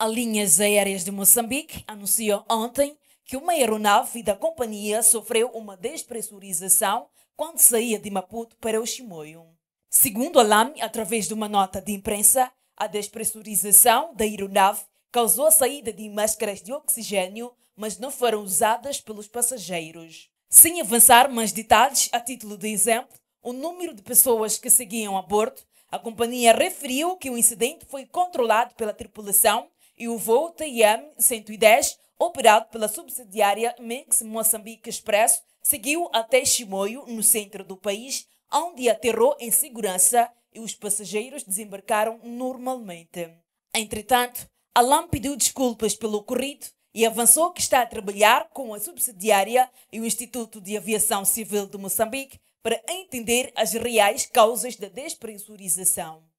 A Linhas Aéreas de Moçambique anunciou ontem que uma aeronave da companhia sofreu uma despressurização quando saía de Maputo para o Chimoio. Segundo a LAM, através de uma nota de imprensa, a despressurização da aeronave causou a saída de máscaras de oxigênio, mas não foram usadas pelos passageiros. Sem avançar mais detalhes, a título de exemplo, o número de pessoas que seguiam a bordo, a companhia referiu que o incidente foi controlado pela tripulação e o voo TM 110, operado pela subsidiária Mix Moçambique Expresso, seguiu até Chimoio, no centro do país, onde aterrou em segurança e os passageiros desembarcaram normalmente. Entretanto, Alam pediu desculpas pelo ocorrido e avançou que está a trabalhar com a subsidiária e o Instituto de Aviação Civil de Moçambique para entender as reais causas da despressurização.